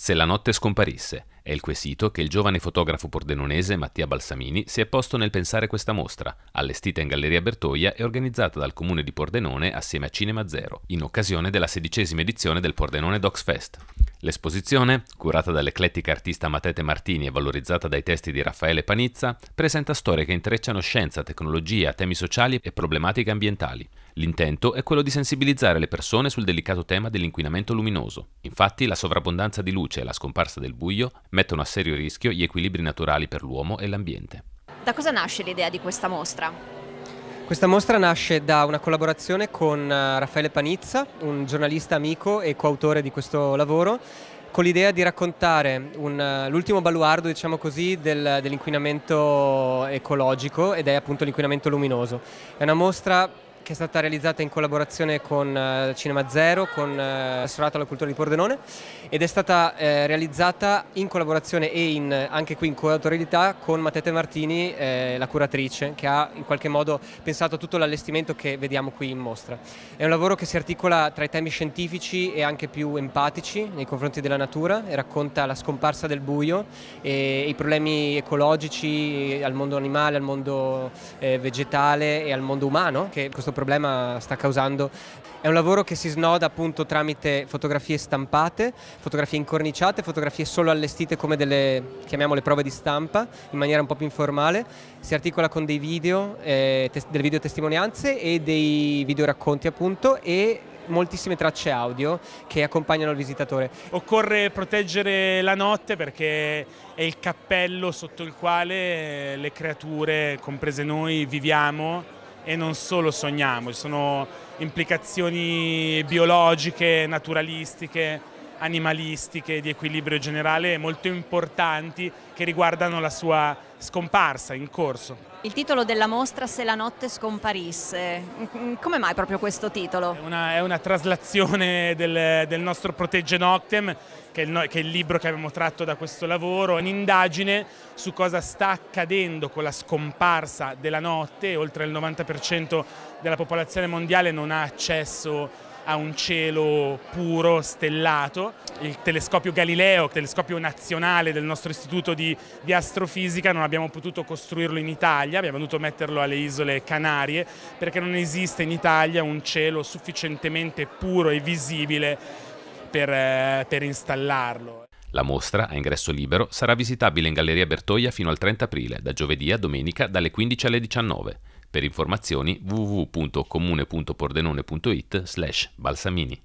se la notte scomparisse, è il quesito che il giovane fotografo pordenonese Mattia Balsamini si è posto nel pensare questa mostra, allestita in Galleria Bertoia e organizzata dal comune di Pordenone assieme a Cinema Zero, in occasione della sedicesima edizione del Pordenone Docs Fest. L'esposizione, curata dall'eclettica artista Matete Martini e valorizzata dai testi di Raffaele Panizza, presenta storie che intrecciano scienza, tecnologia, temi sociali e problematiche ambientali. L'intento è quello di sensibilizzare le persone sul delicato tema dell'inquinamento luminoso. Infatti, la sovrabbondanza di luce e la scomparsa del buio mettono a serio rischio gli equilibri naturali per l'uomo e l'ambiente. Da cosa nasce l'idea di questa mostra? Questa mostra nasce da una collaborazione con eh, Raffaele Panizza, un giornalista amico e coautore di questo lavoro, con l'idea di raccontare eh, l'ultimo baluardo, diciamo così, del, dell'inquinamento ecologico ed è appunto l'inquinamento luminoso. È una mostra che è stata realizzata in collaborazione con eh, Cinema Zero, con Assessorato eh, alla Cultura di Pordenone ed è stata eh, realizzata in collaborazione e in, anche qui in coautorità con Matete Martini, eh, la curatrice, che ha in qualche modo pensato a tutto l'allestimento che vediamo qui in mostra. È un lavoro che si articola tra i temi scientifici e anche più empatici nei confronti della natura e racconta la scomparsa del buio e i problemi ecologici al mondo animale, al mondo eh, vegetale e al mondo umano che questo problema sta causando. È un lavoro che si snoda appunto tramite fotografie stampate, fotografie incorniciate, fotografie solo allestite come delle, chiamiamole, prove di stampa, in maniera un po' più informale. Si articola con dei video, eh, tes- delle videotestimonianze e dei videoracconti appunto e moltissime tracce audio che accompagnano il visitatore. Occorre proteggere la notte perché è il cappello sotto il quale eh, le creature, comprese noi, viviamo e non solo sogniamo, ci sono implicazioni biologiche, naturalistiche animalistiche, di equilibrio generale molto importanti che riguardano la sua scomparsa in corso. Il titolo della mostra Se la notte scomparisse, mm, come mai proprio questo titolo? È una, è una traslazione del, del, nostro Protegge Noctem, che è, il, che è il libro che abbiamo tratto da questo lavoro, un'indagine su cosa sta accadendo con la scomparsa della notte, oltre il 90% della popolazione mondiale non ha accesso ha un cielo puro, stellato. Il telescopio Galileo, il telescopio nazionale del nostro istituto di, di astrofisica, non abbiamo potuto costruirlo in Italia, abbiamo dovuto metterlo alle isole Canarie perché non esiste in Italia un cielo sufficientemente puro e visibile per, eh, per installarlo. La mostra, a ingresso libero, sarà visitabile in Galleria Bertoia fino al 30 aprile, da giovedì a domenica dalle 15 alle 19. Per informazioni www.comune.pordenone.it slash balsamini.